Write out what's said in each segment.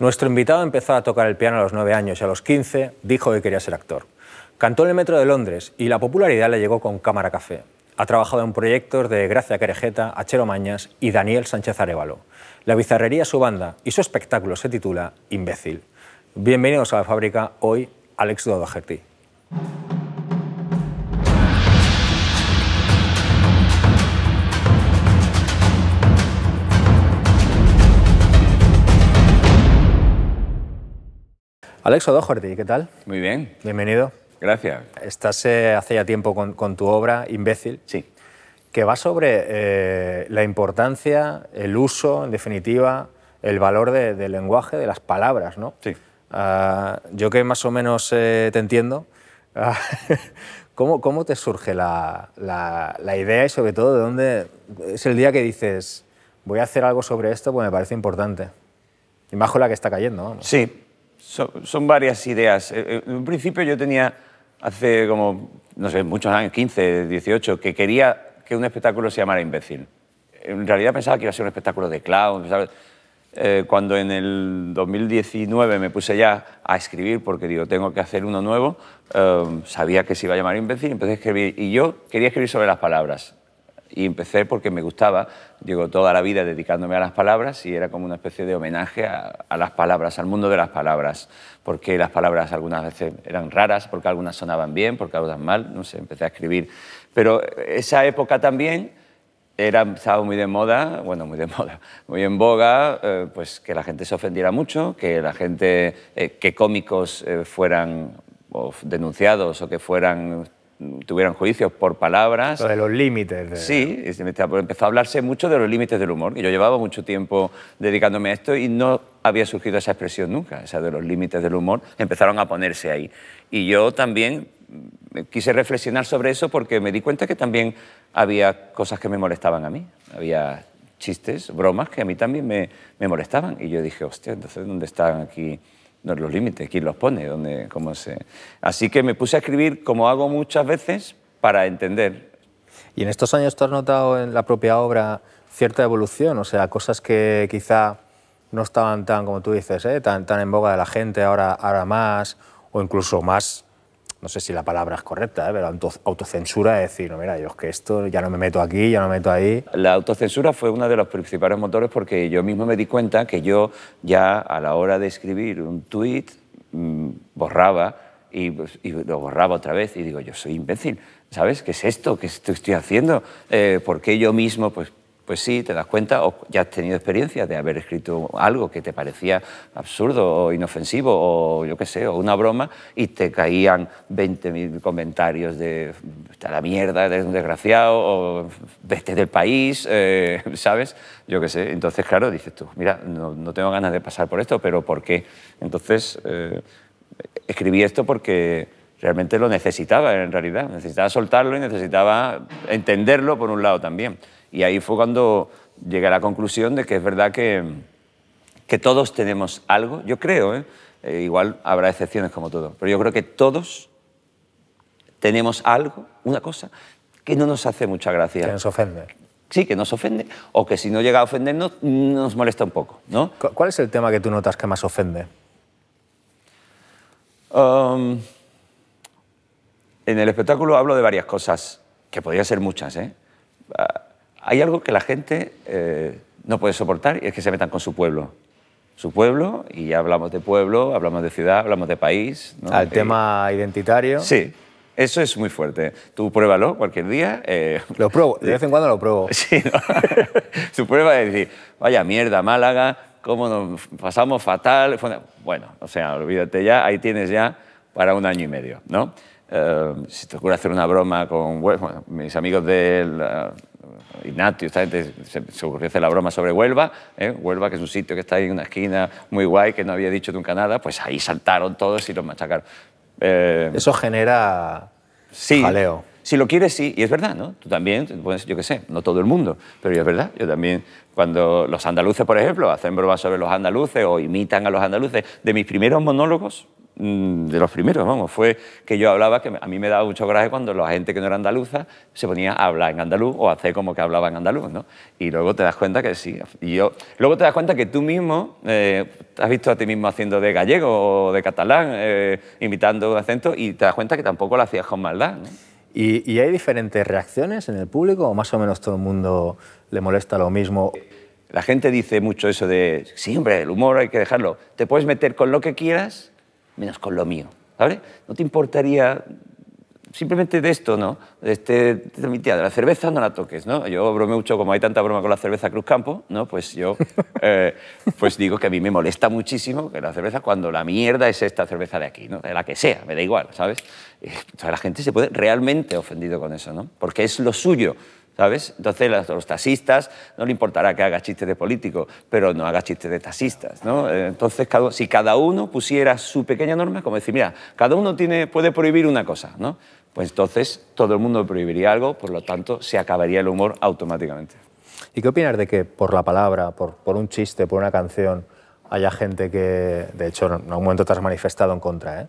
Nuestro invitado empezó a tocar el piano a los 9 años y a los 15 dijo que quería ser actor. Cantó en el Metro de Londres y la popularidad le llegó con Cámara Café. Ha trabajado en proyectos de Gracia Querejeta, Achero Mañas y Daniel Sánchez Arevalo. La bizarrería su banda y su espectáculo se titula Imbécil. Bienvenidos a la fábrica, hoy Alex Dodogerty. Alex jordi, ¿qué tal? Muy bien. Bienvenido. Gracias. Estás eh, hace ya tiempo con, tu obra, Imbécil. Sí. Que va sobre eh, la importancia, el uso, en definitiva, el valor del lenguaje, de las palabras, ¿no? Sí. Ah, yo que más o menos eh, te entiendo, ah, ¿cómo, te surge la, idea y sobre todo de dónde es el día que dices voy a hacer algo sobre esto Pues me parece importante? Y bajo la que está cayendo. ¿no? Sí, son, varias ideas. Eh, eh, en un principio yo tenía hace como, no sé, muchos años, 15, 18, que quería que un espectáculo se llamara Imbécil. En realidad pensaba que iba a ser un espectáculo de clown. Eh, cuando en el 2019 me puse ya a escribir, porque digo, tengo que hacer uno nuevo, sabía que se iba a llamar Imbécil, empecé a escribir. Y yo quería escribir sobre las palabras. Y empecé porque me gustaba, llevo toda la vida dedicándome a las palabras y era como una especie de homenaje a, las palabras, al mundo de las palabras, porque las palabras algunas veces eran raras, porque algunas sonaban bien, porque otras mal, no sé, empecé a escribir. Pero esa época también era, estaba muy de moda, bueno, muy de moda, muy en boga, eh, pues que la gente se ofendiera mucho, que la gente, eh, que cómicos eh, fueran denunciados o que fueran tuvieron juicios por palabras. Lo de los límites. Sí, empezó a hablarse mucho de los límites del humor. Y yo llevaba mucho tiempo dedicándome a esto y no había surgido esa expresión nunca, esa de los límites del humor. Empezaron a ponerse ahí. Y yo también eh, quise reflexionar sobre eso porque me di cuenta que también había cosas que me molestaban a mí. Había chistes, bromas que a mí también me, me molestaban. Y yo dije, hostia, entonces, ¿dónde están aquí? no, los límites, quién los pone, dónde, cómo se... Así que me puse a escribir, como hago muchas veces, para entender. ¿Y en estos años tú has notado en la propia obra cierta evolución? O sea, cosas que quizá no estaban tan, como tú dices, ¿eh? tan, tan en boga de la gente, ahora, ahora más, o incluso más no sé si la palabra es correcta, ¿eh? pero autocensura es decir, no, mira, yo es que esto ya no me meto aquí, ya no me meto ahí. La autocensura fue uno de los principales motores porque yo mismo me di cuenta que yo ya a la hora de escribir un tuit mm, borraba y, lo borraba otra vez y digo, yo soy imbécil, ¿sabes? ¿Qué es esto? ¿Qué estoy haciendo? Eh, ¿Por qué yo mismo? Pues, pues sí, te das cuenta o ya has tenido experiencia de haber escrito algo que te parecía absurdo o inofensivo o yo qué sé, o una broma y te caían 20.000 comentarios de está la mierda, eres un desgraciado o vete del país, eh, ¿sabes? Yo qué sé. Entonces, claro, dices tú, mira, no, tengo ganas de pasar por esto, pero ¿por qué? Entonces, eh, escribí esto porque realmente lo necesitaba en realidad. Necesitaba soltarlo y necesitaba entenderlo por un lado también. Y ahí fue cuando llegué a la conclusión de que es verdad que, que todos tenemos algo, yo creo, ¿eh? Eh, igual habrá excepciones como todo, pero yo creo que todos tenemos algo, una cosa, que no nos hace mucha gracia. Que nos ofende. Sí, que nos ofende, o que si no llega a ofendernos, nos molesta un poco. ¿Cuál es el tema que tú notas que más ofende? Um, en el espectáculo hablo de varias cosas, que podrían ser muchas, ¿eh? Ah, hay algo que la gente eh, no puede soportar y es que se metan con su pueblo. Su pueblo, y ya hablamos de pueblo, hablamos de ciudad, hablamos de país. Al eh, tema identitario. Sí, eso es muy fuerte. Tú pruébalo cualquier día. Eh, lo pruebo, de vez en cuando lo pruebo. Sí, su prueba es decir, vaya mierda, Málaga, cómo nos pasamos fatal. Bueno, o sea, olvídate ya, ahí tienes ya para un año y medio, ¿no? si te ocurre hacer una broma con bueno, mis amigos del y esta gente se, hacer la broma sobre Huelva, ¿eh? Huelva que es un sitio que está ahí en una esquina muy guay que no había dicho nunca nada, pues ahí saltaron todos y los machacaron. Eh, Eso genera sí, Si lo quieres, sí, y es verdad, ¿no? Tú también, pues, yo qué sé, no todo el mundo, pero es verdad, yo también, cuando los andaluces, por ejemplo, hacen bromas sobre los andaluces o imitan a los andaluces, de mis primeros monólogos, Mm, de los primeros, vamos, fue que yo hablaba, que a mí me daba mucho coraje cuando la gente que no era andaluza se ponía a hablar en andaluz o a hacer como que hablaba en andaluz, ¿no? Y luego te das cuenta que sí. Y yo, luego te das cuenta que tú mismo eh, has visto a ti mismo haciendo de gallego o de catalán, eh, imitando un acento, y te das cuenta que tampoco lo hacías con maldad, ¿no? ¿Y, ¿Y hay diferentes reacciones en el público o más o menos todo el mundo le molesta lo mismo? La gente dice mucho eso de, sí, hombre, el humor hay que dejarlo. Te puedes meter con lo que quieras, menos con lo mío. ¿Vale? No te importaría simplemente de esto, ¿no? Este, de la cerveza no la toques, ¿no? Yo bromeo mucho, como hay tanta broma con la cerveza Cruz Campo, ¿no? Pues yo eh, pues digo que a mí me molesta muchísimo que la cerveza, cuando la mierda es esta cerveza de aquí, ¿no? De la que sea, me da igual, ¿sabes? Eh, la gente se puede realmente ofendido con eso, ¿no? Porque es lo suyo. ¿sabes? Entonces a los taxistas no le importará que haga chistes de políticos, pero no haga chistes de taxistas, ¿no? Entonces si cada uno pusiera su pequeña norma, como decir, mira, cada uno tiene, puede prohibir una cosa, ¿no? Pues entonces todo el mundo prohibiría algo, por lo tanto se acabaría el humor automáticamente. ¿Y qué opinas de que por la palabra, por, un chiste, por una canción, haya gente que, de hecho, en algún momento te has manifestado en contra, ¿eh?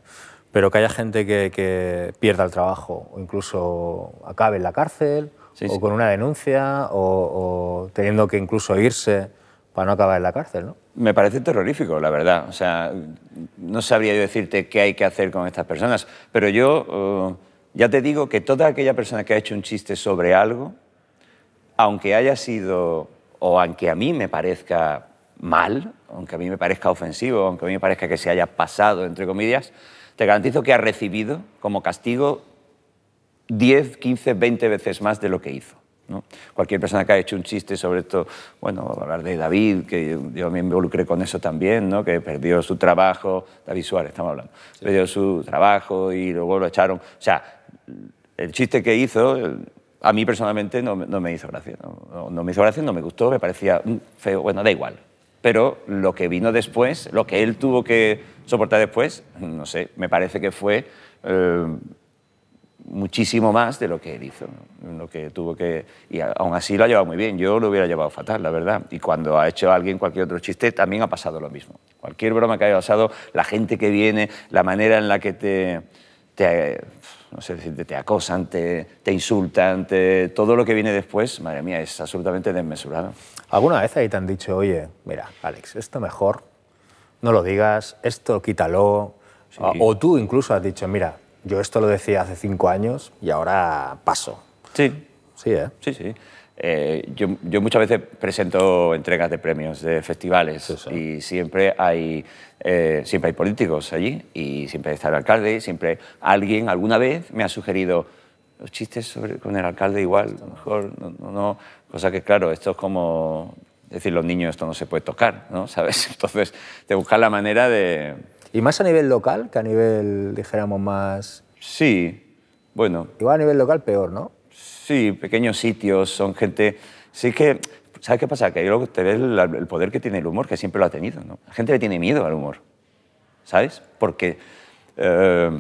pero que haya gente que, que pierda el trabajo o incluso acabe en la cárcel o con una denuncia o, teniendo que incluso irse para no acabar en la cárcel, ¿no? Me parece terrorífico, la verdad. O sea, no sabría yo decirte qué hay que hacer con estas personas, pero yo eh, ya te digo que toda aquella persona que ha hecho un chiste sobre algo, aunque haya sido o aunque a mí me parezca mal, aunque a mí me parezca ofensivo, aunque a mí me parezca que se haya pasado, entre comillas, te garantizo que ha recibido como castigo 10, 15, 20 veces más de lo que hizo. ¿no? Cualquier persona que ha hecho un chiste sobre esto, bueno, hablar de David, que yo me involucré con eso también, ¿no? que perdió su trabajo, David Suárez estamos hablando, perdió su trabajo y luego lo echaron. O sea, el chiste que hizo a mí personalmente no, me hizo gracia, no, me hizo gracia, no me gustó, me parecía feo, bueno, da igual. Pero lo que vino después, lo que él tuvo que soportar después, no sé, me parece que fue... Eh, muchísimo más de lo que él hizo, lo que tuvo que... Y aún así lo ha llevado muy bien, yo lo hubiera llevado fatal, la verdad. Y cuando ha hecho alguien cualquier otro chiste, también ha pasado lo mismo. Cualquier broma que haya pasado, la gente que viene, la manera en la que te... te no sé decirte, te acosan, te, insultan, todo lo que viene después, madre mía, es absolutamente desmesurado. ¿Alguna vez ahí te han dicho, oye, mira, Alex, esto mejor, no lo digas, esto quítalo? O tú incluso has dicho, mira, yo esto lo decía hace cinco años y ahora paso. Sí. Sí, ¿eh? Sí, sí. Eh, yo, muchas veces presento entregas de premios de festivales y siempre hay, eh, siempre hay políticos allí y siempre está el alcalde, y siempre alguien alguna vez me ha sugerido los chistes con el alcalde igual, a lo mejor no, no, cosa que claro, esto es como decir los niños esto no se puede tocar, ¿no? ¿Sabes? Entonces, te buscar la manera de, ¿Y más a nivel local que a nivel, dijéramos, más...? Sí, bueno. Igual a nivel local peor, ¿no? Sí, pequeños sitios, son gente... Sí que, ¿sabes qué pasa? Que luego te ves el, el poder que tiene el humor, que siempre lo ha tenido, ¿no? La gente le tiene miedo al humor, ¿sabes? Porque... Eh,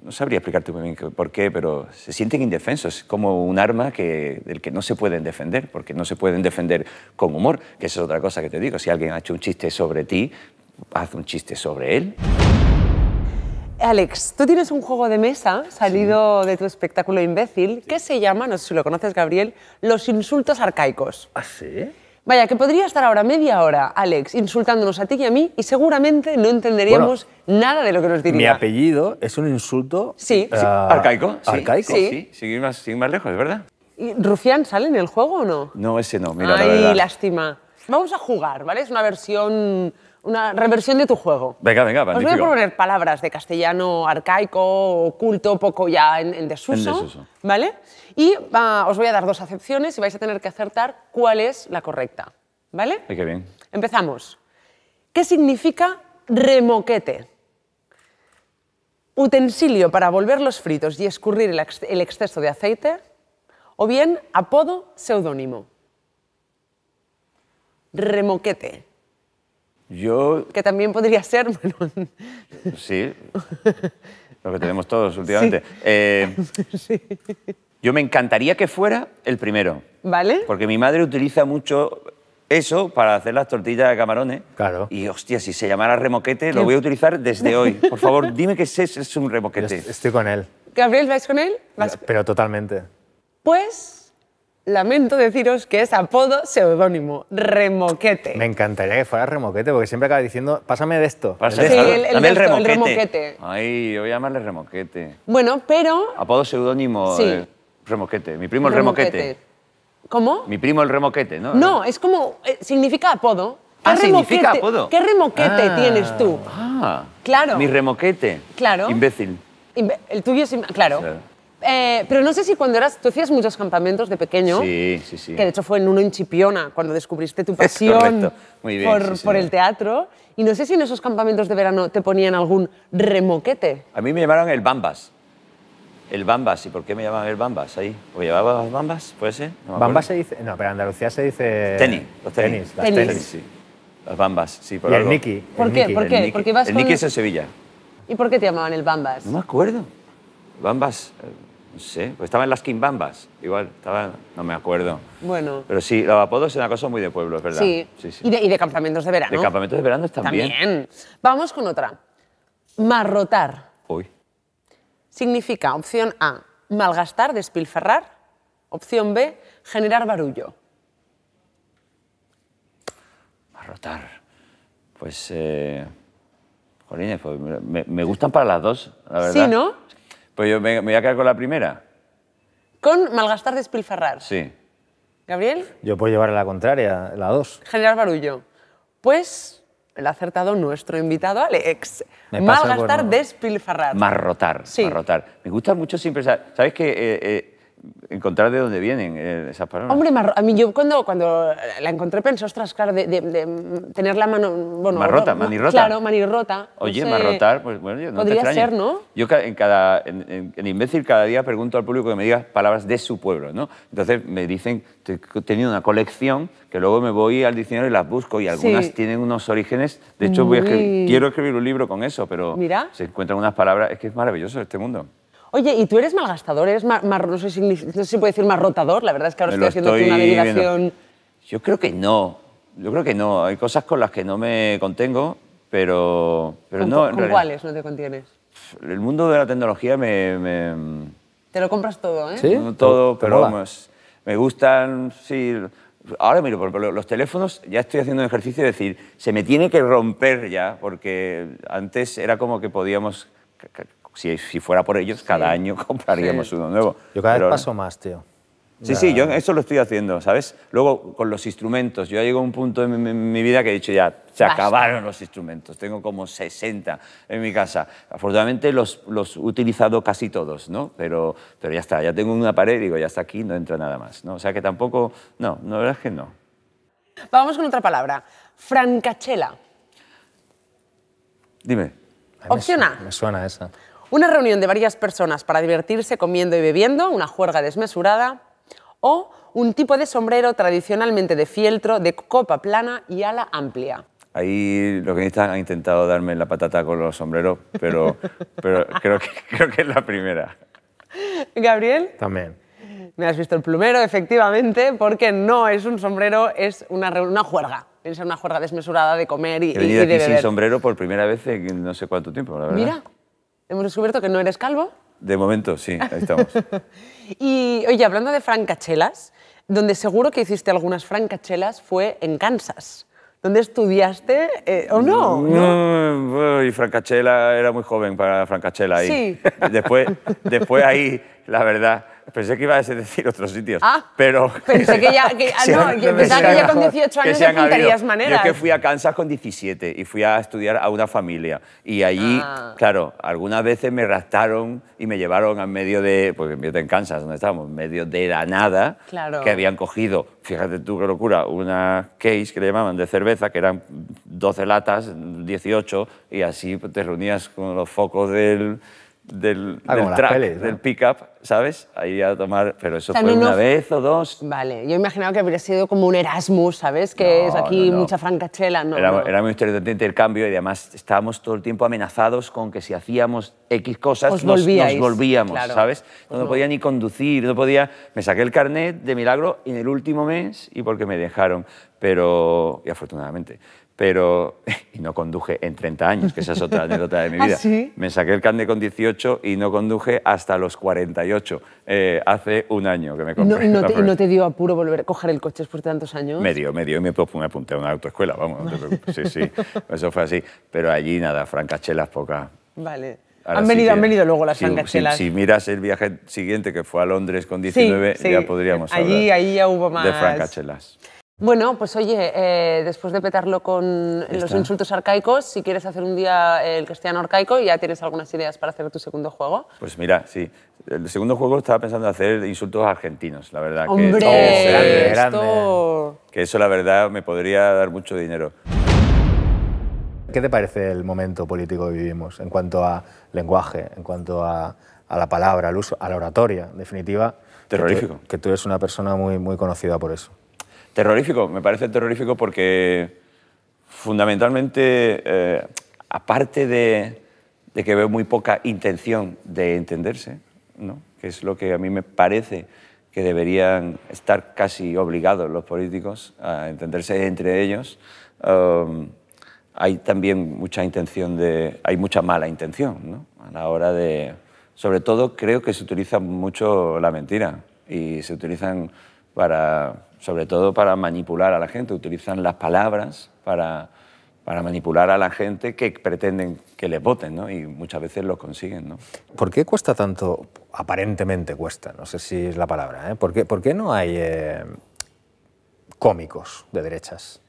no sabría explicarte muy bien por qué, pero se sienten indefensos, como un arma que, del que no se pueden defender, porque no se pueden defender con humor, que es otra cosa que te digo. Si alguien ha hecho un chiste sobre ti, haz un chiste sobre él. Alex, tú tienes un juego de mesa salido de tu espectáculo imbécil que se llama, no sé si lo conoces Gabriel, Los insultos arcaicos. ¿Ah, sí? Vaya, que podría estar ahora media hora, Alex, insultándonos a ti y a mí y seguramente no entenderíamos nada de lo que nos diría. Mi apellido es un insulto sí. Eh, arcaico. Sí. Arcaico. Sí, sin más, sin más lejos, ¿verdad? ¿Y ¿Rufián sale en el juego o no? No, ese no, mira, Ay, la verdad. lástima. Vamos a jugar, ¿vale? Es una versión una reversión de tu juego. Venga, venga, magnífico. Os voy a poner palabras de castellano arcaico, oculto, poco ya en, en, desuso, ¿vale? Y os voy a dar dos acepciones y vais a tener que acertar cuál es la correcta, ¿vale? Ay, qué bien. Empezamos. ¿Qué significa remoquete? Utensilio para volver los fritos y escurrir el, el exceso de aceite, o bien apodo seudónimo. Remoquete. Yo... Que también podría ser, bueno... Sí, lo que tenemos todos últimamente. Eh, sí. Yo me encantaría que fuera el primero. ¿Vale? Porque mi madre utiliza mucho eso para hacer las tortillas de camarones. Claro. Y hostia, si se llamara remoquete, lo voy a utilizar desde hoy. Por favor, dime que es un remoquete. estoy con él. Gabriel, ¿vais con él? ¿Vas... Pero totalmente. Pues lamento deciros que es apodo seudónimo, Remoquete. Me encantaría que fuera Remoquete, porque siempre acaba diciendo, pásame de esto. Pásame El, remoquete. Ay, yo voy a llamarle Remoquete. Bueno, pero... Apodo seudónimo, eh, Remoquete. Mi primo el remoquete. ¿Cómo? Mi primo el Remoquete, ¿no? No, es como... Eh, significa apodo. ¿Qué ah, significa apodo. ¿Qué remoquete ah. tienes tú? Ah, claro. Mi remoquete. Claro. Imbécil. el tuyo es... Claro. claro. Eh, pero no sé si cuando eras, tú hacías muchos campamentos de pequeño, sí, sí, sí. que de hecho fue en uno en Chipiona, cuando descubriste tu pasión por, el teatro, y no sé si en esos campamentos de verano te ponían algún remoquete. A mí me llamaron el Bambas. El Bambas, ¿y por qué me llamaban el Bambas ahí? ¿O llevabas Bambas? ¿Puede ser? No bambas se dice, no, pero en Andalucía se dice... Tenis, los tenis. las tenis. sí. Las Bambas, sí, por y el Niki. ¿Por, qué? ¿Por qué? El Niki, es en Sevilla. ¿Y por qué te llamaban el Bambas? No me acuerdo. Bambas, eh, no sé, pues en las Quimbambas, igual, estaba, no me acuerdo. Bueno. Pero sí, los apodos es una cosa muy de pueblo, es verdad. Sí, sí, sí. Y, de, campamentos de verano. De campamentos de verano también. También. Vamos con otra. Marrotar. Uy. Significa, opción A, malgastar, despilferrar. Opción B, generar barullo. Marrotar. Pues... Eh... Jolines, pues me, me, gustan para las dos, la verdad. Sí, ¿no? Pues yo me, voy a quedar con la primera. Con malgastar despilfarrar. Sí. ¿Gabriel? Yo puedo llevar a la contraria, la dos. General barullo. Pues el acertado nuestro invitado Alex. malgastar, por... despilfarrar. Marrotar, sí. marrotar. Me gusta mucho siempre... ¿Sabes que eh, eh, encontrar de dónde vienen eh, esas palabras. Hombre, a mí yo cuando, cuando la encontré pensé, ostras, claro, de, tener la mano... Bueno, marrota, manirrota. Claro, manirrota. Oye, marrotar, pues bueno, yo no Podría ser, ¿no? Yo en, cada, en, Imbécil cada día pregunto al público que me diga palabras de su pueblo, ¿no? Entonces me dicen, he tenido una colección que luego me voy al diccionario y las busco y algunas tienen unos orígenes. De hecho, quiero escribir un libro con eso, pero Mira. se encuentran unas palabras. Es que es maravilloso este mundo. Oye, ¿y tú eres malgastador? ¿Eres más, no, sé si, no, puede decir más rotador? La verdad es que ahora estoy, haciendo una derivación... Yo creo que no. Yo creo que no. Hay cosas con las que no me contengo, pero, pero no. cuáles no te contienes? El mundo de la tecnología me... Te lo compras todo, ¿eh? Sí. todo, pero Me gustan, sí. Ahora miro, por los teléfonos ya estoy haciendo un ejercicio de decir, se me tiene que romper ya, porque antes era como que podíamos si, fuera por ellos, cada año compraríamos uno nuevo. Yo cada vez paso más, tío. Sí, sí, yo eso lo estoy haciendo, ¿sabes? Luego, con los instrumentos, yo ya llego a un punto en mi, vida que he dicho ya, se acabaron los instrumentos, tengo como 60 en mi casa. Afortunadamente los, los he utilizado casi todos, ¿no? Pero, pero ya está, ya tengo una pared y digo, ya está aquí, no entra nada más, O sea que tampoco, no, no, la verdad es que no. Vamos con otra palabra, francachela. Dime. Opción Me suena esa. Una reunión de varias personas para divertirse comiendo y bebiendo, una juerga desmesurada, o un tipo de sombrero tradicionalmente de fieltro, de copa plana y ala amplia. Ahí que están ha intentado darme la patata con los sombreros, pero, pero creo, que, creo que es la primera. ¿Gabriel? También. Me has visto el plumero, efectivamente, porque no es un sombrero, es una, una juerga. Es una juerga desmesurada de comer y, y de beber. sin sombrero por primera vez en no sé cuánto tiempo, la verdad. Mira, Hemos descubierto que no eres calvo. De momento, sí, ahí estamos. y oye, hablando de francachelas, donde seguro que hiciste algunas francachelas fue en Kansas. donde estudiaste eh, o no? no? y Francachela, era muy joven para Francachela ahí. Sí. Después, después ahí, la verdad, Pensé que ibas a decir otros sitios. Ah, pero. Pensé que ya. Que, ah, no, que, ya con 18 años ya pintarías maneras. Yo que fui a Kansas con 17 y fui a estudiar a una familia. Y allí, ah. claro, algunas veces me raptaron y me llevaron en medio de. Porque en Kansas, donde estábamos, en medio de la nada. Claro. Que habían cogido, fíjate tú qué locura, una case que le llamaban de cerveza, que eran 12 latas, 18, y así te reunías con los focos del del, ah, del, track, del pick ¿sabes? Ahí a tomar, pero eso fue una vez o dos. Vale, yo imaginaba que habría sido como un Erasmus, ¿sabes? Que es aquí mucha francachela, ¿no? Era, muy interesante el cambio y además estábamos todo el tiempo amenazados con que si hacíamos X cosas nos, volvíamos, ¿sabes? no, podía ni conducir, no podía... Me saqué el carnet de milagro en el último mes y porque me dejaron, pero... y afortunadamente pero y no conduje en 30 años, que esa es otra anécdota de mi ¿Ah, vida. Me saqué el carnet con 18 y no conduje hasta los 48, eh, hace un año que me compré. No, no, te, ¿No te dio apuro volver a coger el coche después de tantos años? Medio, medio me y me, apunté a una autoescuela, vamos, sí, sí, eso fue así. Pero allí nada, francachelas pocas. Vale. han, venido, han venido luego las francachelas. Si, miras el viaje siguiente, que fue a Londres con 19, ya podríamos Allí, hablar ahí hubo más. De francachelas. Bueno, pues oye, eh, después de petarlo con los insultos arcaicos, si quieres hacer un día el cristiano arcaico, ya tienes algunas ideas para hacer tu segundo juego. Pues mira, sí. El segundo juego estaba pensando hacer insultos argentinos, la verdad. ¡Hombre! Que, que eso, la verdad, me podría dar mucho dinero. ¿Qué te parece el momento político que vivimos en cuanto a lenguaje, en cuanto a, la palabra, al uso, a la oratoria, en definitiva? Terrorífico. Que tú, que tú eres una persona muy, muy conocida por eso. Terrorífico, me parece terrorífico porque fundamentalmente, eh, aparte de, que veo muy poca intención de entenderse, ¿no? que es lo que a mí me parece que deberían estar casi obligados los políticos a entenderse entre ellos, um, hay también mucha intención de, hay mucha mala intención ¿no? a la hora de, sobre todo creo que se utiliza mucho la mentira y se utilizan para sobre todo para manipular a la gente, utilizan las palabras para, para manipular a la gente que pretenden que le voten, ¿no? Y muchas veces lo consiguen, ¿no? ¿Por qué cuesta tanto? Aparentemente cuesta, no sé si es la palabra, ¿eh? ¿Por, qué, no hay eh, cómicos de derechas?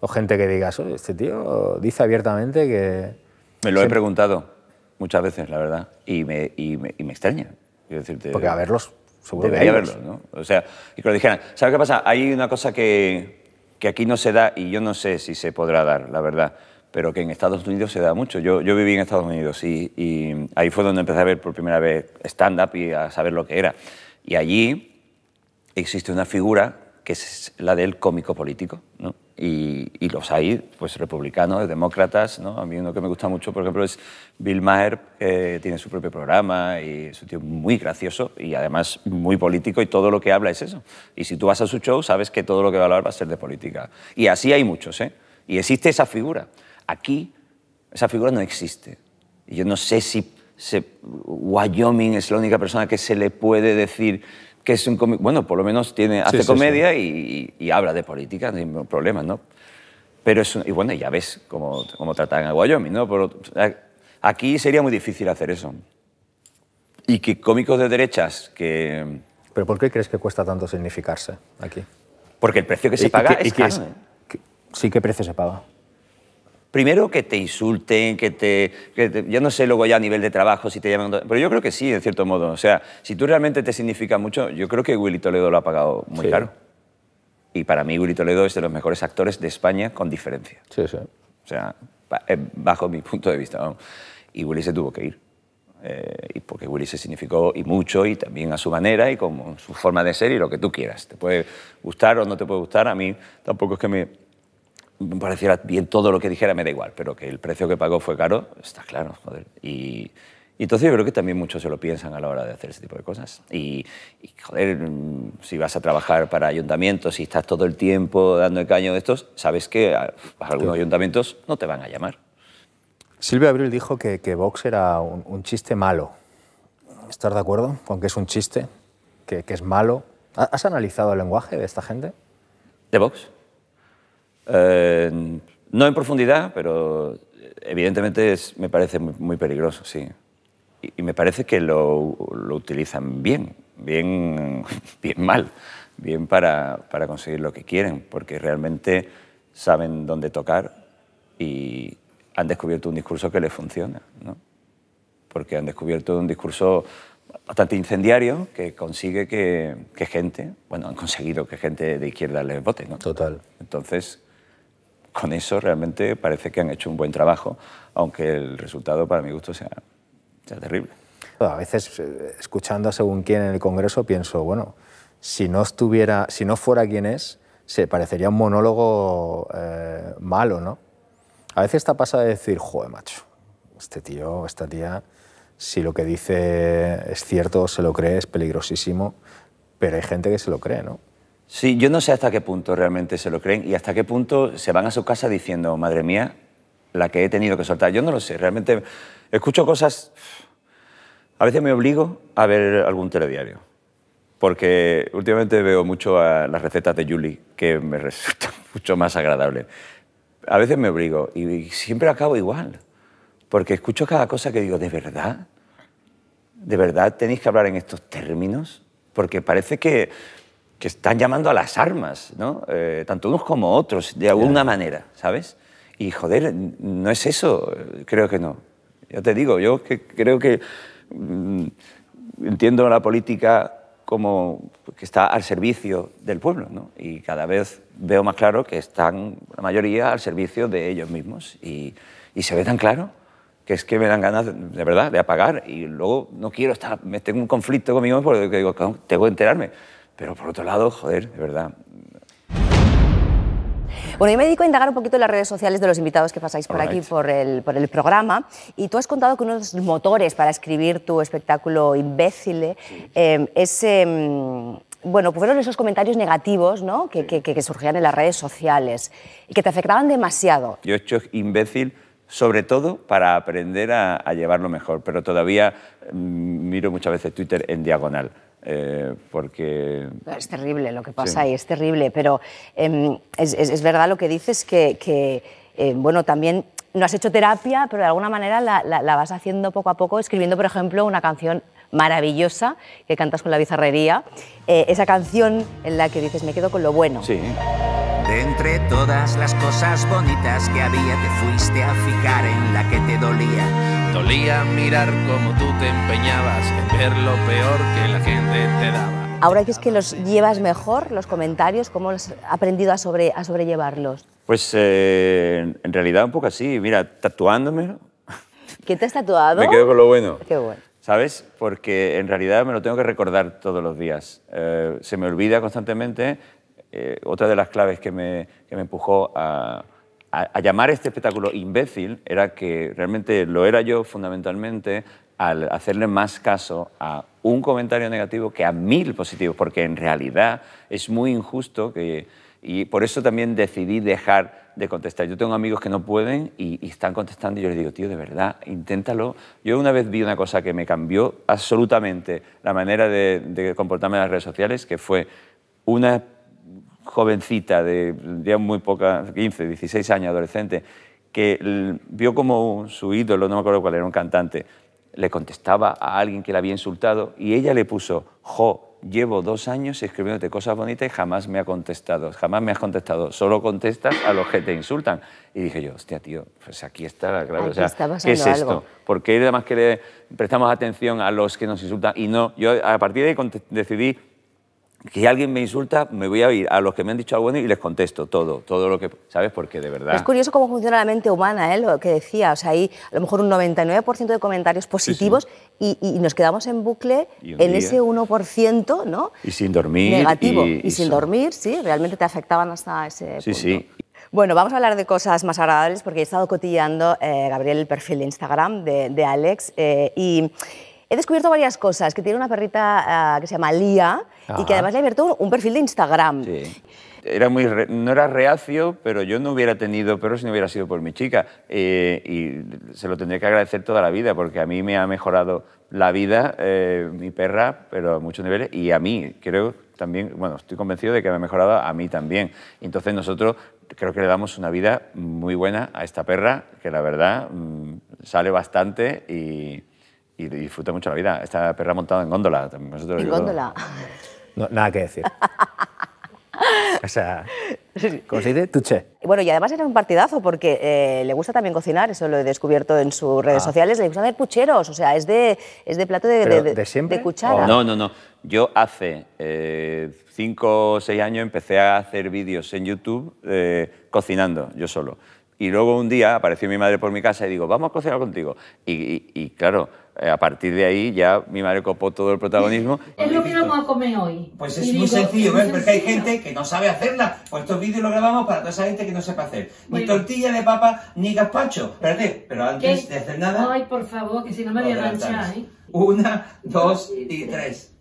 O gente que diga, oye, este tío dice abiertamente que... Me lo he preguntado muchas veces, la verdad, y me, y me, extraña. Porque a verlos debería verlo, ¿no? O sea, y que lo dijeran. ¿Sabes qué pasa? Hay una cosa que, que aquí no se da y yo no sé si se podrá dar, la verdad pero que en Estados Unidos se da mucho. Yo, yo viví en Estados Unidos y, ahí fue donde empecé a ver por primera vez stand-up y a saber lo que era. Y allí existe una figura que es la del cómico político, ¿no? Y, los hay, pues republicanos, demócratas, ¿no? A mí uno que me gusta mucho, por ejemplo, es Bill Maher, que tiene su propio programa y es un tío muy gracioso y además muy político y todo lo que habla es eso. Y si tú vas a su show, sabes que todo lo que va a hablar va a ser de política. Y así hay muchos, ¿eh? Y existe esa figura. Aquí esa figura no existe. Y yo no sé si se, Wyoming es la única persona que se le puede decir que es un cómico, bueno, por lo menos tiene, hace comedia Y, habla de política, sin problemas, ¿no? Pero es, y bueno, ya ves cómo, cómo tratan a Wyoming, ¿no? aquí sería muy difícil hacer eso. Y que cómicos de derechas que... ¿Pero por qué crees que cuesta tanto significarse aquí? Porque el precio que se paga ¿eh? ¿Sí qué precio se paga? Primero que te insulten, que te, Yo no sé luego ya a nivel de trabajo si te llaman... Pero yo creo que sí, en cierto modo. O sea, si tú realmente te significa mucho, yo creo que Willy Toledo lo ha pagado muy caro. Y para mí Willy Toledo es de los mejores actores de España con diferencia. Sí, sí. O sea, eh, bajo mi punto de vista. Y Willy se tuvo que ir. Eh, y porque Willy se significó y mucho y también a su manera y con su forma de ser y lo que tú quieras. Te puede gustar o no te puede gustar. A mí tampoco es que me me pareciera bien todo lo que dijera, me da igual, pero que el precio que pagó fue caro, está claro, joder. Y, entonces yo creo que también muchos se lo piensan a la hora de hacer ese tipo de cosas. Y, joder, mm, si vas a trabajar para ayuntamientos, y estás todo el tiempo dando el caño de estos, sabes que ah, pues, algunos ayuntamientos no te van a llamar. Silvia Abril dijo que, Vox era un, chiste malo. ¿Estás de acuerdo con que es un chiste? ¿Que, que es malo? ¿Has analizado el lenguaje de esta gente? ¿De Vox? Eh, no en profundidad, pero eh, evidentemente me parece muy, peligroso, sí. Y, me parece que lo, utilizan bien, bien, bien mal, bien para, para, conseguir lo que quieren, porque realmente saben dónde tocar y han descubierto un discurso que les funciona, ¿no? porque han descubierto un discurso bastante incendiario que consigue que, que gente, bueno, han conseguido que gente de izquierda les vote. ¿no? Total. Entonces, con eso realmente parece que han hecho un buen trabajo, aunque el resultado para mi gusto sea, terrible. A veces, eh, escuchando a según quién en el Congreso, pienso, bueno, si no, estuviera, si no fuera quien es, se parecería un monólogo eh, malo, ¿no? A veces está pasa de decir, joder, macho, este tío, esta tía, si lo que dice es cierto, se lo cree, es peligrosísimo, pero hay gente que se lo cree, ¿no? Sí, yo no sé hasta qué punto realmente se lo creen y hasta qué punto se van a su casa diciendo, madre mía, la que he tenido que soltar. Yo no lo sé, realmente escucho cosas... A veces me obligo a ver algún telediario, porque últimamente veo mucho a las recetas de Julie, que me resultan mucho más agradables. A veces me obligo y siempre acabo igual, porque escucho cada cosa que digo, ¿de verdad? ¿De verdad tenéis que hablar en estos términos? Porque parece que que están llamando a las armas, ¿no? Eh, tanto unos como otros, de alguna manera, ¿sabes? Y joder, no es eso, creo que no. Yo te digo, yo que creo que mm, entiendo la política como que está al servicio del pueblo, ¿no? Y cada vez veo más claro que están la mayoría al servicio de ellos mismos y, se ve tan claro que es que me dan ganas, de verdad, de apagar y luego no quiero estar, me tengo un conflicto conmigo porque digo, tengo que enterarme pero por otro lado, joder, de verdad, bueno, yo me dedico a indagar un poquito en las redes sociales de los invitados que pasáis por aquí, por el, por el programa, y tú has contado que unos motores para escribir tu espectáculo Imbécile eh, em, es... Em, bueno, pues fueron esos comentarios negativos ¿no? que, que, surgían en las redes sociales y que te afectaban demasiado. Yo he hecho imbécil sobre todo para aprender a llevarlo mejor, pero todavía mm, miro muchas veces Twitter en diagonal eh, porque... Es terrible lo que pasa ahí, es terrible, pero em, es, es, verdad lo que dices que, eh, bueno, también no has hecho terapia, pero de alguna manera la, la, la, vas haciendo poco a poco, escribiendo, por ejemplo, una canción maravillosa que cantas con la bizarrería, eh, esa canción en la que dices, me quedo con lo bueno. Sí. De entre todas las cosas bonitas que había, te fuiste a fijar en la que te dolía. Dolía mirar cómo tú te empeñabas en ver lo peor que la gente te daba. Ahora que es que los llevas mejor, los comentarios, ¿cómo has aprendido a, sobre, a sobrellevarlos? Pues eh, en realidad un poco así, mira, tatuándome. ¿Qué te has tatuado? Me quedo con lo bueno. Qué bueno. ¿Sabes? Porque en realidad me lo tengo que recordar todos los días. Eh, se me olvida constantemente eh, otra de las claves que me, que me empujó a, a, llamar este espectáculo imbécil era que realmente lo era yo fundamentalmente al hacerle más caso a un comentario negativo que a mil positivos, porque en realidad es muy injusto que, y por eso también decidí dejar de contestar. Yo tengo amigos que no pueden y, están contestando y yo les digo, tío, de verdad, inténtalo. Yo una vez vi una cosa que me cambió absolutamente la manera de, de comportarme en las redes sociales, que fue una jovencita, de ya muy poca, 15, 16 años, adolescente, que vio como su ídolo, no me acuerdo cuál era, un cantante, le contestaba a alguien que la había insultado y ella le puso, jo, llevo dos años escribiéndote cosas bonitas y jamás me ha contestado, jamás me has contestado, solo contestas a los que te insultan. Y dije yo, hostia, tío, pues aquí está la ¿qué es esto? Porque además que le prestamos atención a los que nos insultan y no, yo a partir de ahí decidí si alguien me insulta, me voy a ir a los que me han dicho algo bueno y les contesto todo, todo lo que... ¿Sabes? Porque de verdad... Es curioso cómo funciona la mente humana, ¿eh? lo que decía. O sea, hay a lo mejor un 99% de comentarios positivos Y, nos quedamos en bucle en ese 1%, ¿no? Y sin dormir. Negativo. Y, sin dormir, sí. Realmente te afectaban hasta ese punto. Sí, sí. Bueno, vamos a hablar de cosas más agradables porque he estado cotillando, eh, Gabriel, el perfil de Instagram de, de Alex eh, y he descubierto varias cosas, que tiene una perrita ah, que se llama Lía y que además le ha abierto un, perfil de Instagram. Era muy no era reacio, pero yo no hubiera tenido perros si no hubiera sido por mi chica. Eh, y se lo tendría que agradecer toda la vida, porque a mí me ha mejorado la vida eh, mi perra, pero a muchos niveles, y a mí, creo también, bueno, estoy convencido de que me ha mejorado a mí también. Entonces nosotros creo que le damos una vida muy buena a esta perra, que la verdad mm, sale bastante y y disfruta mucho la vida. Esta perra montada en góndola. En góndola. nada que decir. O sea, se dice? Tuche. Bueno, y además era un partidazo porque eh, le gusta también cocinar, eso lo he descubierto en sus redes ah. sociales, le gusta hacer pucheros, o sea, es de, es de plato de, cuchara. Oh. No, no, no. Yo hace eh, cinco o seis años empecé a hacer vídeos en YouTube eh, cocinando yo solo. Y luego un día apareció mi madre por mi casa y digo, vamos a cocinar contigo. y claro, eh, a partir de ahí ya mi madre copó todo el protagonismo. Es lo que vamos a comer hoy. Pues es muy sencillo, ¿ves? Porque hay gente que no sabe hacerla. Pues estos vídeos los grabamos para toda esa gente que no sepa hacer. Ni tortilla de papa, ni gazpacho. Perdé, pero antes de hacer nada... Ay, por favor, que si no me voy a ¿eh? Una, dos y tres.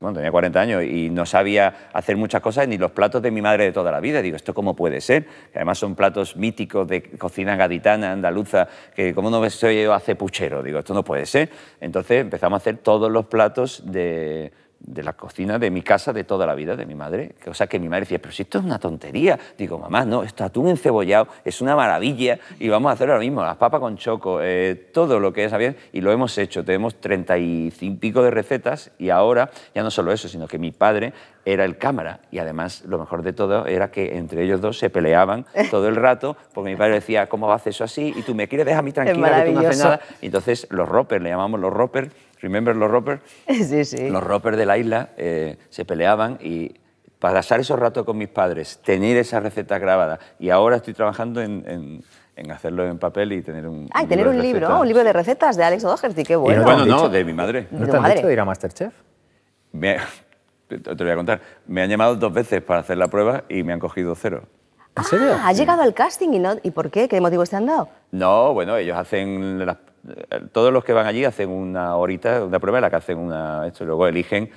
Bueno, tenía 40 años y no sabía hacer muchas cosas, ni los platos de mi madre de toda la vida. Digo, ¿esto cómo puede ser? Que además son platos míticos de cocina gaditana, andaluza, que como no soy yo hace puchero, digo, esto no puede ser. Entonces empezamos a hacer todos los platos de de la cocina de mi casa de toda la vida, de mi madre. O sea, que mi madre decía, pero si esto es una tontería. Digo, mamá, no, esto atún encebollado es una maravilla y vamos a hacer ahora mismo, las papas con choco, eh, todo lo que es bien y lo hemos hecho. Tenemos 35 y pico de recetas y ahora ya no solo eso, sino que mi padre era el cámara y además lo mejor de todo era que entre ellos dos se peleaban todo el rato porque mi padre decía, ¿cómo hace eso así? Y tú me quieres deja a mí tranquila, que tú no haces nada. entonces los roppers, le llamamos los roppers, ¿Remember los Ropers? Sí, sí. Los Ropers de la isla eh, se peleaban y para pasar esos ratos con mis padres, tener esas recetas grabadas y ahora estoy trabajando en, en hacerlo en papel y tener un. Ah, tener un libro, un libro de recetas de Alex O'Doherty. qué bueno. bueno, no, de mi madre. ¿No te, han dicho ir a Masterchef? te lo voy a contar. Me han llamado dos veces para hacer la prueba y me han cogido cero. ¿En serio? Ah, llegado al casting y, no, y por qué? ¿Qué motivos te han dado? No, bueno, ellos hacen las eh, todos los que van allí hacen una horita, una prueba la que hacen una. Esto, y luego eligen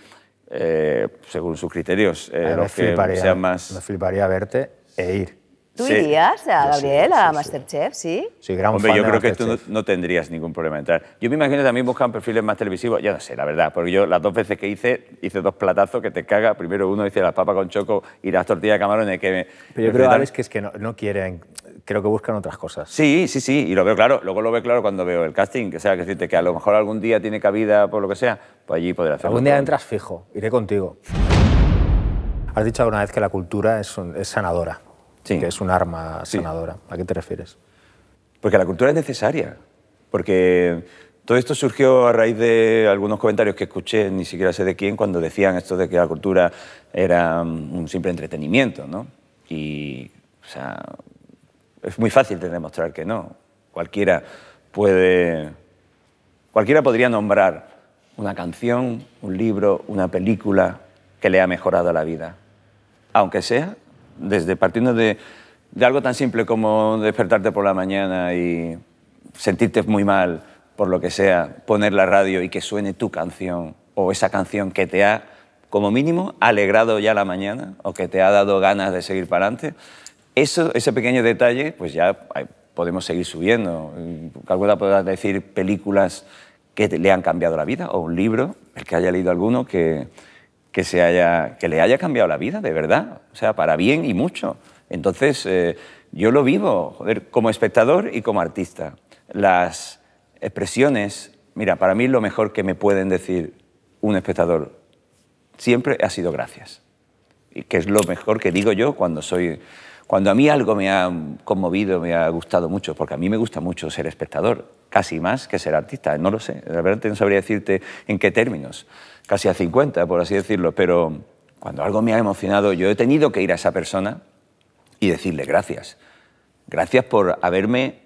eh, según sus criterios eh, que más. Me fliparía verte e ir. ¿Tú irías, a Gabriel, a Masterchef? Sí. Sí, gran Hombre, yo creo que tú no, tendrías ningún problema en entrar. Yo me imagino también buscan perfiles más televisivos. Ya no sé, la verdad, porque yo las dos veces que hice, hice dos platazos que te caga. Primero uno hice las papas con choco y las tortillas de camarones que me... Pero yo creo, Alex, que es que no, no quieren creo que buscan otras cosas. Sí, sí, sí, y lo veo claro. Luego lo veo claro cuando veo el casting. Que sea, que decirte que a lo mejor algún día tiene cabida por lo que sea, pues allí podré hacerlo. Algún día entras fijo, iré contigo. Has dicho alguna vez que la cultura es, sanadora, sí. que es un arma sanadora. ¿A qué te refieres? Porque la cultura es necesaria, porque todo esto surgió a raíz de algunos comentarios que escuché, ni siquiera sé de quién, cuando decían esto de que la cultura era un simple entretenimiento, ¿no? Y, o sea, es muy fácil de demostrar que no. Cualquiera puede. Cualquiera podría nombrar una canción, un libro, una película que le ha mejorado la vida. Aunque sea desde partiendo de, de algo tan simple como despertarte por la mañana y sentirte muy mal por lo que sea, poner la radio y que suene tu canción o esa canción que te ha, como mínimo, alegrado ya la mañana o que te ha dado ganas de seguir para adelante, ese pequeño detalle, pues ya podemos seguir subiendo. alguna podrá decir películas que le han cambiado la vida o un libro, el que haya leído alguno que, que, se haya, que le haya cambiado la vida, de verdad, o sea, para bien y mucho. Entonces, eh, yo lo vivo, joder, como espectador y como artista. Las expresiones, mira, para mí lo mejor que me pueden decir un espectador siempre ha sido gracias, y que es lo mejor que digo yo cuando soy cuando a mí algo me ha conmovido, me ha gustado mucho, porque a mí me gusta mucho ser espectador, casi más que ser artista, no lo sé, la verdad no sabría decirte en qué términos, casi a 50, por así decirlo, pero cuando algo me ha emocionado, yo he tenido que ir a esa persona y decirle gracias. Gracias por haberme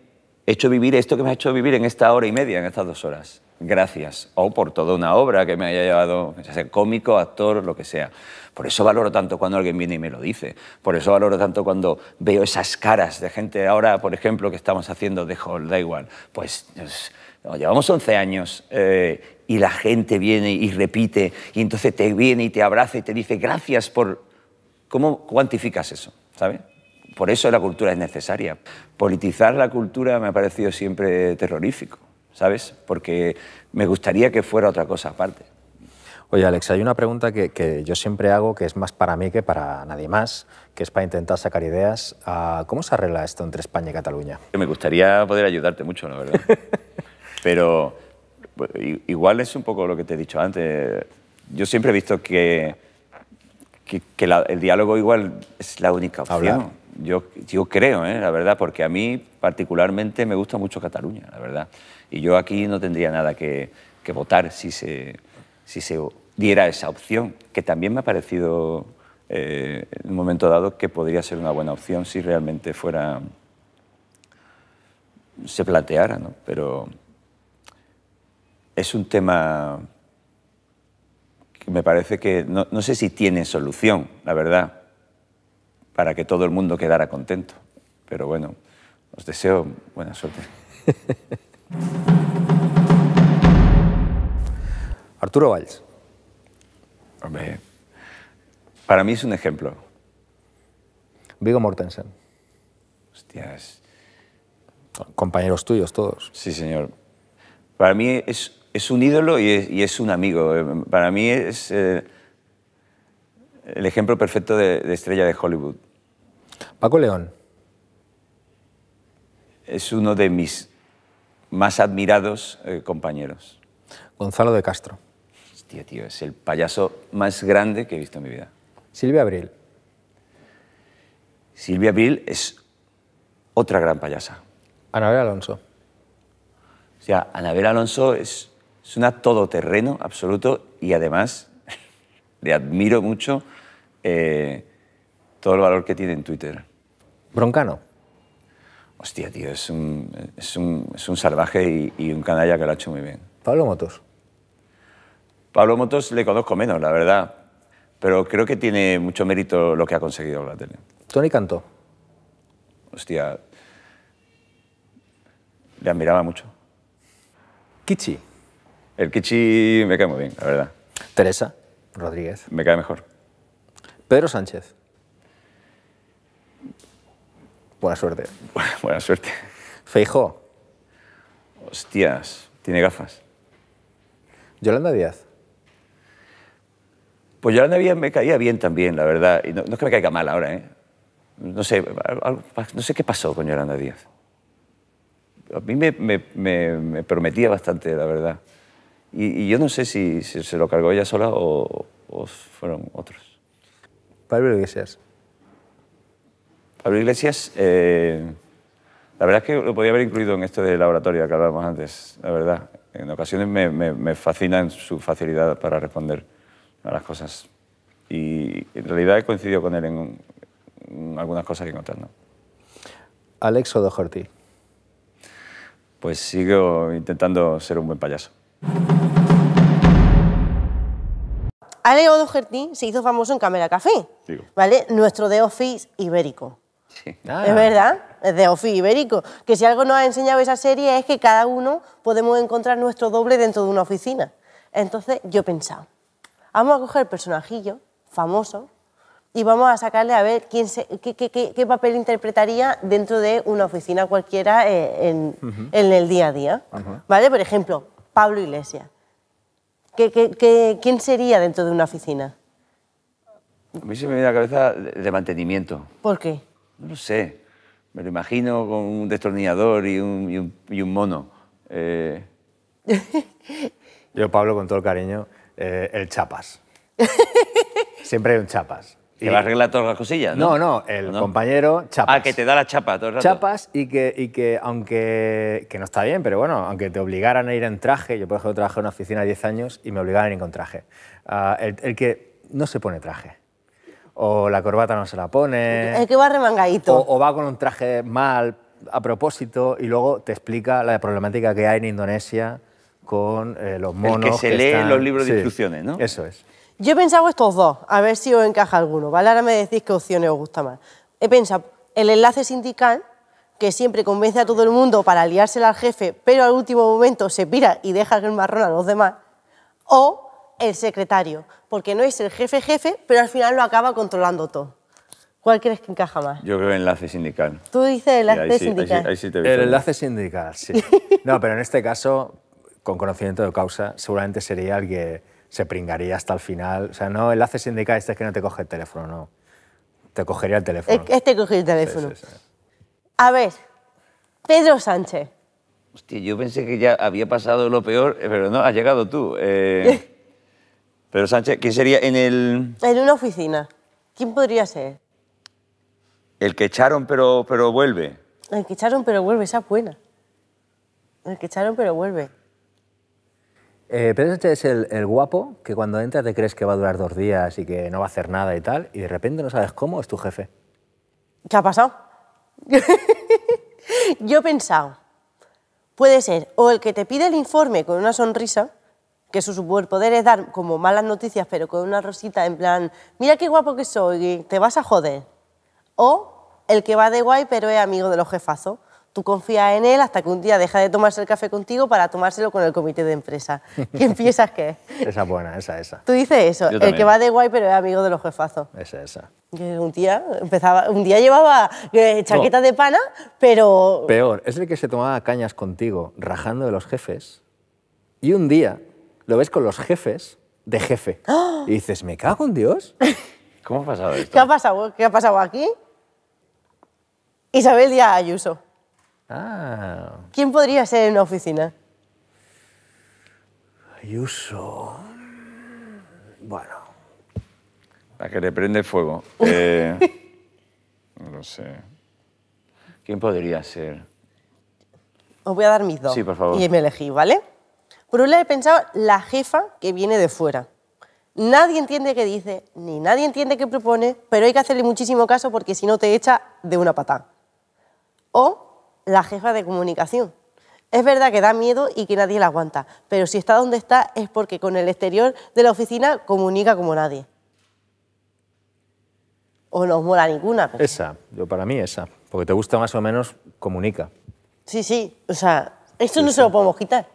hecho vivir esto que me ha hecho vivir en esta hora y media, en estas dos horas gracias o por toda una obra que me haya llevado, ya sea cómico, actor, lo que sea. Por eso valoro tanto cuando alguien viene y me lo dice. Por eso valoro tanto cuando veo esas caras de gente ahora, por ejemplo, que estamos haciendo de da igual. Pues llevamos 11 años eh, y la gente viene y repite y entonces te viene y te abraza y te dice gracias por... ¿Cómo cuantificas eso? ¿Sabes? Por eso la cultura es necesaria. Politizar la cultura me ha parecido siempre terrorífico. ¿sabes? Porque me gustaría que fuera otra cosa aparte. Oye, Alex, hay una pregunta que, yo siempre hago, que es más para mí que para nadie más, que es para intentar sacar ideas. Ah, ¿Cómo se arregla esto entre España y Cataluña? Me gustaría poder ayudarte mucho, la verdad. Pero igual es un poco lo que te he dicho antes. Yo siempre he visto que, que, el diálogo igual es la única opción. Yo, creo, ¿eh? la verdad, porque a mí particularmente me gusta mucho Cataluña, la verdad. Y yo aquí no tendría nada que, votar si se, diera esa opción, que también me ha parecido eh, en un momento dado que podría ser una buena opción si realmente fuera se planteara, ¿no? Pero es un tema que me parece que no, no, sé si tiene solución, la verdad, para que todo el mundo quedara contento. Pero bueno, os deseo buena suerte. Arturo Valls. Hombre, para mí es un ejemplo. Vigo Mortensen. Hostias. Compañeros tuyos todos. Sí, señor. Para mí es, un ídolo y es, un amigo. Para mí es eh, el ejemplo perfecto de estrella de Hollywood. Paco León. Es uno de mis más admirados eh, compañeros. Gonzalo de Castro. Hostia, tío, es el payaso más grande que he visto en mi vida. Silvia Abril. Silvia Abril es otra gran payasa. Anabel Alonso. O sea, Anabel Alonso es, es una todoterreno absoluto y además le admiro mucho eh, todo el valor que tiene en Twitter. Broncano hostia, tío, es un, es un, salvaje y, un canalla que lo ha hecho muy bien. Pablo Motos. Pablo Motos le conozco menos, la verdad, pero creo que tiene mucho mérito lo que ha conseguido la tele. Tony Cantó. Hostia, le admiraba mucho. Kichi. El Kichi me cae muy bien, la verdad. Teresa Rodríguez. Me cae mejor. Pedro Sánchez. Buena suerte. Buena, suerte. Feijó. Hostias, tiene gafas. Yolanda Díaz. Pues Yolanda Díaz me caía bien también, la verdad. Y no, es que me caiga mal ahora, ¿eh? No sé, no sé qué pasó con Yolanda Díaz. A mí me, prometía bastante, la verdad. Y, yo no sé si, se lo cargó ella sola o, o fueron otros. Pablo Iglesias. Pablo Iglesias, eh, la verdad es que lo podía haber incluido en esto de laboratorio que hablábamos antes, la verdad. En ocasiones me, me, me fascina su facilidad para responder a las cosas. Y en realidad he coincidido con él en, algunas cosas que en otras no. Alex Odojorti, Pues sigo intentando ser un buen payaso. Alex Odojorti se hizo famoso en Cámara Café, ¿vale? Nuestro The Office ibérico. Es verdad, es de Ofi Ibérico. Que si algo nos ha enseñado esa serie es que cada uno podemos encontrar nuestro doble dentro de una oficina. Entonces yo he pensado, vamos a coger personajillos famosos y vamos a sacarle a ver quién qué, papel interpretaría dentro de una oficina cualquiera eh, en, el día a día. ¿Vale? Por ejemplo, Pablo Iglesias. quién sería dentro de una oficina? A mí se me viene la cabeza de mantenimiento. ¿Por qué? No lo sé. Me lo imagino con un destornillador y un, mono. Eh, yo, Pablo, con todo el cariño, eh, el chapas. Siempre hay un chapas. ¿Que va a arreglar todas las cosillas? No, no, no el compañero chapas. Ah, que te da la chapa todo Chapas y que, que aunque que no está bien, pero bueno, aunque te obligaran a ir en traje, yo por ejemplo trabajé en una oficina 10 años y me obligaban a ir con traje. Ah, el que no se pone traje o la corbata no se la pone. Es que va remangadito. O, va con un traje mal a propósito y luego te explica la problemática que hay en Indonesia con eh, los monos. El que se lee los libros de instrucciones, ¿no? Eso es. Yo he pensado estos dos, a ver si os encaja alguno, ¿vale? Ahora me decís qué opciones os gusta más. He pensado el enlace sindical, que siempre convence a todo el mundo para aliársela al jefe, pero al último momento se pira y deja el marrón a los demás. O el secretario, porque no es el jefe jefe, pero al final lo acaba controlando todo. ¿Cuál crees que encaja más? Yo creo enlace sindical. Tú dices enlace sindical. Ahí sí, el enlace sindical, sí. No, pero en este caso, con conocimiento de causa, seguramente sería el que se pringaría hasta el final. O sea, no enlace sindical, este es que no te coge el teléfono, no. Te cogería el teléfono. Este coge el teléfono. A ver, Pedro Sánchez. Hostia, yo pensé que ya había pasado lo peor, eh, pero no, has llegado tú. Eh... Pero Sánchez, ¿quién sería en el...? En una oficina. ¿Quién podría ser? El que echaron pero, pero vuelve. El que echaron pero vuelve, esa es buena. El que echaron pero vuelve. Eh, pero este Sánchez es el, el, guapo que cuando entras te crees que va a durar dos días y que no va a hacer nada y tal, y de repente no sabes cómo es tu jefe. ¿Qué ha pasado? Yo he pensado, puede ser o el que te pide el informe con una sonrisa, que su poder es dar como malas noticias, pero con una rosita en plan, mira qué guapo que soy, te vas a joder. O el que va de guay, pero es amigo de los jefazos. Tú confías en él hasta que un día deja de tomarse el café contigo para tomárselo con el comité de empresa. ¿Quién piensas que es? Esa buena, esa, esa. Tú dices eso, el que va de guay, pero es amigo de los jefazos. Esa, esa. Un día, empezaba, un día llevaba eh, chaqueta de pana, pero... Peor, es el que se tomaba cañas contigo, rajando de los jefes, y un día lo ves con los jefes de jefe. ¡Ah! Y dices, ¿me cago en Dios? ¿Cómo ha pasado esto? ¿Qué ha pasado, aquí? Isabel Díaz Ayuso. Ah. ¿Quién podría ser en una oficina? Ayuso. Bueno. La que le prende fuego. Eh, no sé. ¿Quién podría ser? Os voy a dar mis dos. Sí, por favor. Y me elegí, ¿vale? Por un lado he pensado la jefa que viene de fuera. Nadie entiende qué dice, ni nadie entiende qué propone, pero hay que hacerle muchísimo caso porque si no te echa de una patada. O la jefa de comunicación. Es verdad que da miedo y que nadie la aguanta, pero si está donde está es porque con el exterior de la oficina comunica como nadie. O no os mola ninguna. Esa, yo para mí esa, porque te gusta más o menos comunica. Sí, sí, o sea, esto no se lo podemos quitar.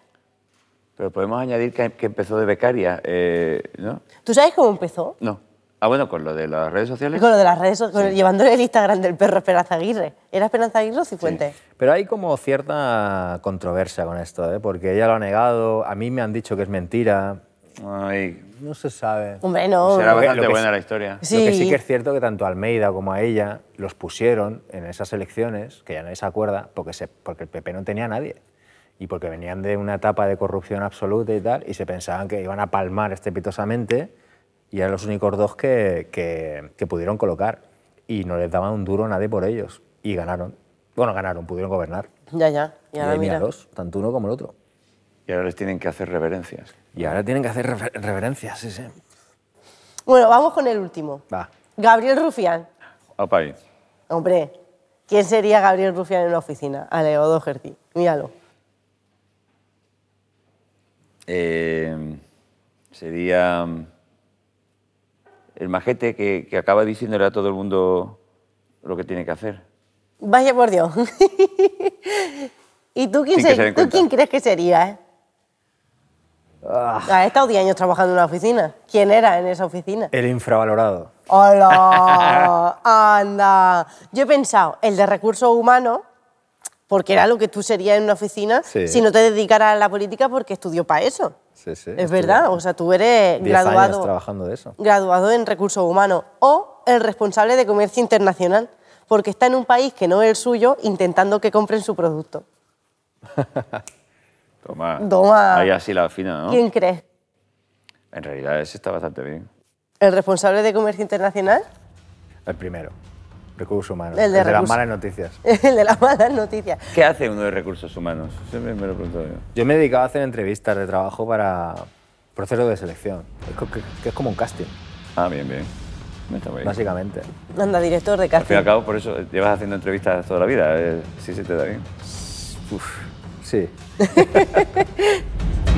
Pero podemos añadir que, empezó de becaria, eh, ¿no? ¿Tú sabes cómo empezó? No. Ah, bueno, con lo de las redes sociales. Con lo de las redes sociales, llevándole el Instagram del perro Esperanza Aguirre. ¿Era Esperanza Aguirre o Cifuentes? Pero hay como cierta controversia con esto, ¿eh? porque ella lo ha negado, a mí me han dicho que es mentira. No se sabe. Hombre, no. Pues será bastante buena la historia. Lo que sí que es cierto que tanto Almeida como a ella los pusieron en esas elecciones, que ya nadie se acuerda, porque, se, porque el PP no tenía a nadie y porque venían de una etapa de corrupción absoluta y tal, y se pensaban que iban a palmar estrepitosamente, y eran los únicos dos que, que, pudieron colocar. Y no les daban un duro a nadie por ellos. Y ganaron. Bueno, ganaron, pudieron gobernar. Ya, ya. Y ahora mira. dos, tanto uno como el otro. Y ahora les tienen que hacer reverencias. Y ahora tienen que hacer reverencias, sí, sí. Bueno, vamos con el último. Va. Gabriel Rufián. Opa país. Hombre, ¿quién sería Gabriel Rufián en una oficina? Ale, Odo Míralo. Em, sería em, el majete que, acaba diciéndole a todo el mundo lo que tiene que hacer. Vaya por Dios. ¿Y tú quién, tú quién crees que sería? Eh? Ah. estado 10 años trabajando en una oficina. ¿Quién era en esa oficina? El infravalorado. ¡Hola! ¡Anda! Yo he pensado, el de recursos humanos, porque era lo que tú serías en una oficina si no te dedicaras a la política porque estudió para eso. Sí, sí, es verdad, o sea, tú eres graduado, trabajando de eso. graduado en recursos humanos o el responsable de comercio internacional, porque está en un país que no es el suyo intentando que compren su producto. Toma. Toma. Ahí así la fina, ¿no? ¿Quién crees? En realidad ese está bastante bien. ¿El responsable de comercio internacional? El primero. Recursos humanos. El de, las malas noticias. El de las malas noticias. ¿Qué hace uno de recursos humanos? Siempre me lo preguntado yo. Yo me he dedicado a hacer entrevistas de trabajo para proceso de selección, que es como un casting. Ah, bien, bien. Básicamente. Anda, director de casting. Al fin y al cabo, por eso llevas haciendo entrevistas toda la vida. Eh, sí, se te da bien. Uf, sí.